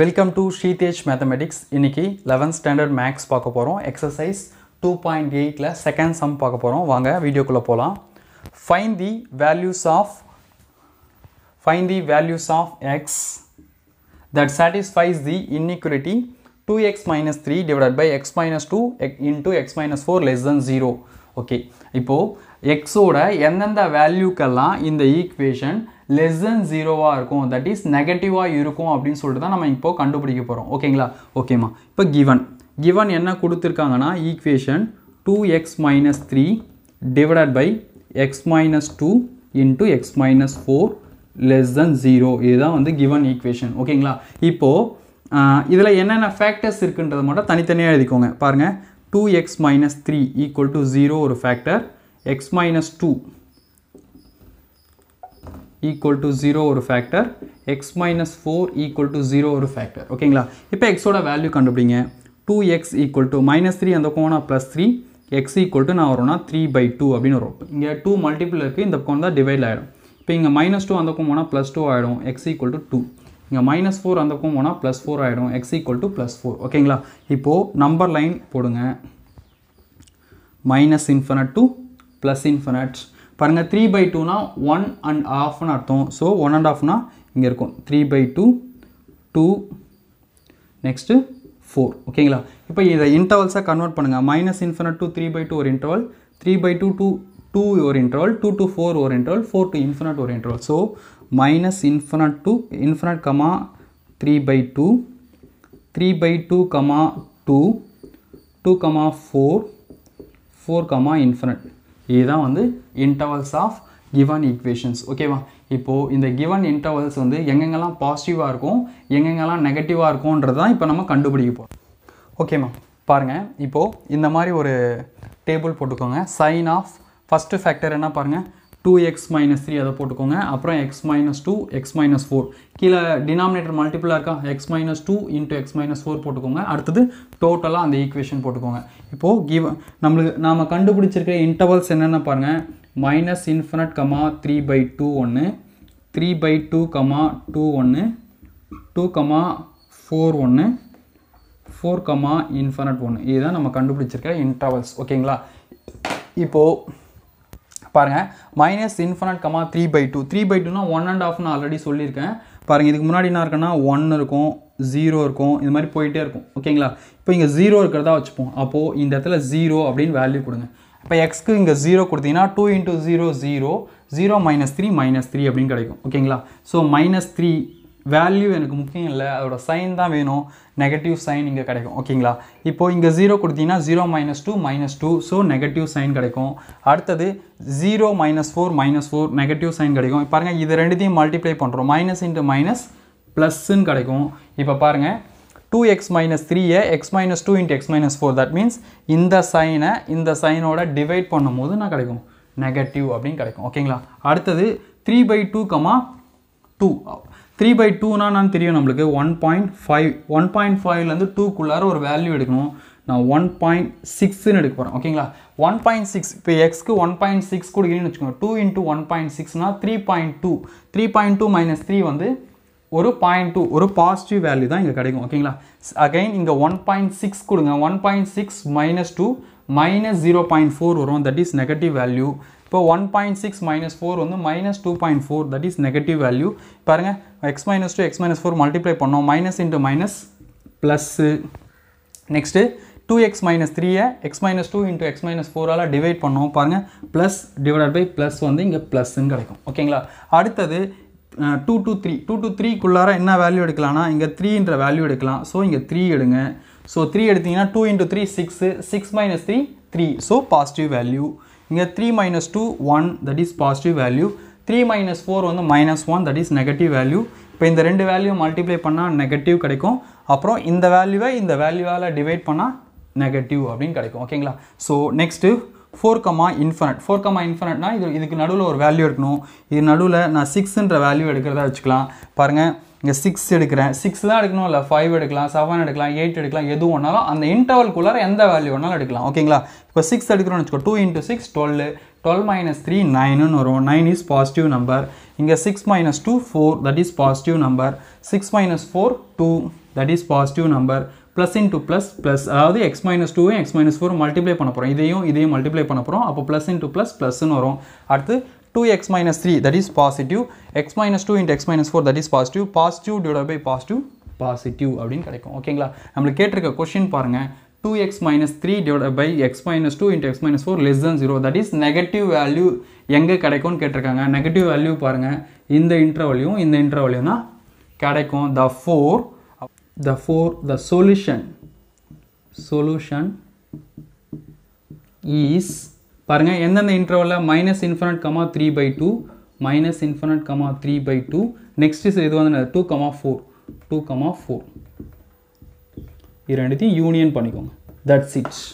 welcome to ஷீதேஜ் mathematics இன்றைக்கி eleventh standard maths பார்க்க போகிறோம் எக்ஸசைஸ் டூ பாயிண்ட் எயிட்டில் செகண்ட் சம் பார்க்க போகிறோம் வாங்க வீடியோக்குள்ளே போகலாம் find the values of find the values of x that satisfies the inequality two x minus three divide by x minus two x into x minus four less than zero okay இப்போது எக்ஸோட எந்தெந்த வேல்யூக்கெல்லாம் இந்த equation less than ஜீரோவாக இருக்கும் that is நெகட்டிவாக இருக்கும் அப்படின்னு சொல்லிட்டு தான் நம்ம இப்போது கண்டுபிடிக்க போகிறோம் ஓகேங்களா ஓகேம்மா இப்போ கிவன் கிவன் என்ன கொடுத்துருக்காங்கன்னா equation two x minus three divided by x minus two into x minus four less than zero இதுதான் வந்து கிவன் ஈக்குவேஷன் ஓகேங்களா இப்போது இதில் என்னென்ன ஃபேக்டர்ஸ் இருக்குன்றதை மட்டும் தனித்தனியாக எழுதிக்கோங்க பாருங்கள் two x minus three equal to zero ஒரு factor x minus two equal to zero ஒரு factor x minus four equal to zero ஒரு ஃபேக்டர் ஓகேங்களா இப்போ எக்ஸோட வேல்யூ கண்டுபிடிங்க two x equal to minus three அந்த கோணா plus three x equal to நான் வரும்னா த்ரீ பை டூ அப்படின்னு வரும் இங்கே டூ மல்டிபிள் இருக்குது இந்த கோணம் தான் டிவைட் ஆகிடும் இப்போ இங்கே மைனஸ் டூ அந்தக்கும் போனால் ப்ளஸ் டூ ஆகிடும் எக்ஸ் ஈக்குவல் டு டூ இங்கே மைனஸ் ஃபோர் அந்தக்கும் போனால் ப்ளஸ் ஃபோர் ஆகிடும் x equal to plus four ஓகேங்களா இப்போது நம்பர் லைன் போடுங்க minus infinite to plus infinite பாருங்கள் த்ரீ பை டூனா ஒன் அண்ட் ஆஃப்னு அர்த்தம் ஸோ ஒன் அண்ட் ஆஃப்னா இங்கே இருக்கும் three by two two next four ஓகேங்களா இப்போ இதை இன்டர்வல்ஸாக கன்வெர்ட் பண்ணுங்கள் minus infinite to three by two ஒரு interval three by two to two ஒரு இன்டர்வல் டூ டு ஃபோர் ஒரு இன்டர்வல் ஃபோர் டு இன்ஃபினட் ஒரு interval so minus infinite to infinite comma three by two three by two comma two two comma four four comma infinite இதுதான் வந்து intervals of given equations ஓகேவா இப்போது இந்த given intervals வந்து எங்கெங்கெல்லாம் பாசிட்டிவாக இருக்கும் எங்கெங்கெல்லாம் நெகட்டிவாக இருக்கும்ன்றது தான் இப்போ நம்ம கண்டுபிடிக்க போகிறோம் ஓகேம்மா பாருங்கள் இப்போது இந்த மாதிரி ஒரு டேபிள் போட்டுக்கோங்க சைன் ஆஃப் ஃபஸ்ட்டு ஃபேக்டர் என்ன பாருங்கள் டூ எக்ஸ் மைனஸ் த்ரீ அதை போட்டுக்கோங்க அப்புறம் x minus two x minus four கீழே டினாமினேட்டர் மல்டிபிளாக இருக்கா x minus two into x minus four போட்டுக்கோங்க அடுத்தது டோட்டலாக அந்த equation போட்டுக்கோங்க இப்போது நம்மளுக்கு நாம் கண்டுபிடித்திருக்கிறேன் intervals என்னென்ன பாருங்கள் minus infinite, comma three by two ஒன்று three by two comma two ஒன்று டூ கமா ஃபோர் ஒன்று ஃபோர் கமா ஒன்று இதுதான் நம்ம கண்டுபிடிச்சிருக்க intervals ஓகேங்களா இப்போது பாருங்கள் minus infinite comma three by two three by டூனா ஒன் அண்ட் ஆஃப்னு ஆல்ரெடி சொல்லியிருக்கேன் பாருங்கள் இதுக்கு முன்னாடி என்ன இருக்குன்னா ஒன் இருக்கும் ஜீரோ இருக்கும் இது மாதிரி போயிட்டே இருக்கும் ஓகேங்களா இப்போ இங்கே ஜீரோ இருக்கிறதா வச்சுப்போம் அப்போது இந்த இடத்துல ஜீரோ அப்படின்னு வேல்யூ கொடுங்க இப்போ எக்ஸ்க்கு இங்கே ஜீரோ கொடுத்தீங்கன்னா two into zero zero zero minus three minus three அப்படின்னு கிடைக்கும் ஓகேங்களா ஸோ மைனஸ் த்ரீ வேல்யூ எனக்கு முக்கியம் இல்லை அதோட சைன் தான் வேணும் நெகட்டிவ் சைன் இங்கே கிடைக்கும் ஓகேங்களா இப்போது இங்கே ஜீரோ கொடுத்தீங்கன்னா zero minus two minus two so negative sign கிடைக்கும் அடுத்தது zero minus four minus four negative sign கிடைக்கும் பாருங்கள் இது ரெண்டுத்தையும் மல்டிப்ளை பண்ணுறோம் மைனஸ் இன்ட்டு மைனஸ் ப்ளஸ்ஸுன்னு கிடைக்கும் இப்போ பாருங்கள் டூ எக்ஸ் மைனஸ் த்ரீயை x minus two into x minus four that means இந்த சைனை இந்த சைனோட டிவைட் பண்ணும் போது நான் கிடைக்கும் நெகட்டிவ் அப்படின்னு கிடைக்கும் ஓகேங்களா அடுத்தது three by two comma two three by டூனா நான் தெரியும் நம்மளுக்கு one point five one point ஃபைவ்லேருந்து டூக்குள்ளார ஒரு வேல்யூ எடுக்கணும் நான் ஒன் பாயிண்ட் சிக்ஸ்ன்னு எடுக்க போகிறேன் ஓகேங்களா ஒன் பாயிண்ட் சிக்ஸ் இப்போ எக்ஸ்க்கு ஒன் பாயிண்ட் சிக்ஸ் கொடுக்குறீங்கன்னு வச்சுக்கோங்க டூ இன்ட்டு ஒன் பாயிண்ட் சிக்ஸ்னா three point two three point two minus three வந்து ஒரு பாயிண்ட் டூ ஒரு பாசிட்டிவ் வேல்யூ தான் இங்கே கிடைக்கும் ஓகேங்களா அகைன் இங்கே ஒன் பாயிண்ட் சிக்ஸ் கொடுங்க one point six minus two minus zero point four வரும் தட் இஸ் நெகட்டிவ் வேல்யூ இப்போ one point six minus four வந்து minus two point four that is negative value பாருங்கள் X minus two x minus four multiply பண்ணோம் minus into minus plus next two x minus த்ரீயை x minus two into x minus ஃபோரால் divide பண்ணோம் பாருங்கள் plus divide pi plus வந்து இங்கே ப்ளஸ்ன்னு கிடைக்கும் ஓகேங்களா அடுத்தது two two three two two த்ரீக்குள்ளார என்ன வேல்யூ எடுக்கலாம்னா இங்கே த்ரீன்ற வேல்யூ எடுக்கலாம் ஸோ இங்கே த்ரீ எடுங்க ஸோ த்ரீ எடுத்திங்கன்னா two into three six six minus three three so positive value இங்கே three minus two one that is positive value three minus four வந்து minus one that is negative value இப்போ இந்த ரெண்டு value multiply பண்ணால் negative கிடைக்கும் அப்புறம் இந்த வேல்யூவை இந்த வேல்யூவால் டிவைட் பண்ணால் நெகட்டிவ் அப்படின்னு கிடைக்கும் ஓகேங்களா so next four comma infinite four comma இன்ஃபினட்னா இது இதுக்கு நடுவில் ஒரு வேல்யூ இருக்கணும் இது நடுவில் நான் சிக்ஸுன்ற வேல்யூ எடுக்கிறதா வச்சுக்கலாம் பாருங்கள் இங்கே சிக்ஸ் எடுக்கிறேன் சிக்ஸ் தான் எடுக்கணும் இல்லை ஃபைவ் எடுக்கலாம் செவன் எடுக்கலாம் எயிட் எடுக்கலாம் எது ஒன்றாலும் அந்த இன்டர்வல்குள்ளார எந்த வேல்யூ வேணாலும் எடுக்கலாம் ஓகேங்களா இப்போ சிக்ஸ் எடுக்கிறோம்னு வச்சுக்கோ two into six twelve twelve minus three நைனுன்னு வரும் நைன் இஸ் பாசிட்டிவ் நம்பர் இங்கே six minus two four that is positive number six minus four two that is positive number plus into plus plus அதாவது x minus டூவும் x minus ஃபோரும் multiply பண்ண போகிறோம் இதையும் இதையும் மல்டிப்ளை பண்ண போகிறோம் அப்போ ப்ளஸ் இன்ட்டு ப்ளஸ் ப்ளஸ்ன்னு வரும் அடுத்து 2x minus 3 that is positive x minus 2 into x minus 4 that is positive positive divided by positive positive அப்படின்னு கிடைக்கும் ஓகேங்களா நம்மளுக்கு கேட்டிருக்க கொஷின் பாருங்க two x minus three by by x minus two x x minus four than 0 zero that is negative value எங்கே கிடைக்கும்னு கேட்டிருக்காங்க negative value பாருங்கள் இந்த intervalயும் இந்த இன்டர்வல்யூம் தான் கிடைக்கும் therefore therefore the solution solution is பாருங்கள் எந்தெந்த இன்டர்வலில் minus infinite comma three by two minus infinite comma three by two next இது வந்து two comma four two comma four இது ரெண்டுத்தையும் யூனியன் பண்ணிக்கோங்க தட்ஸ் இட்ஸ்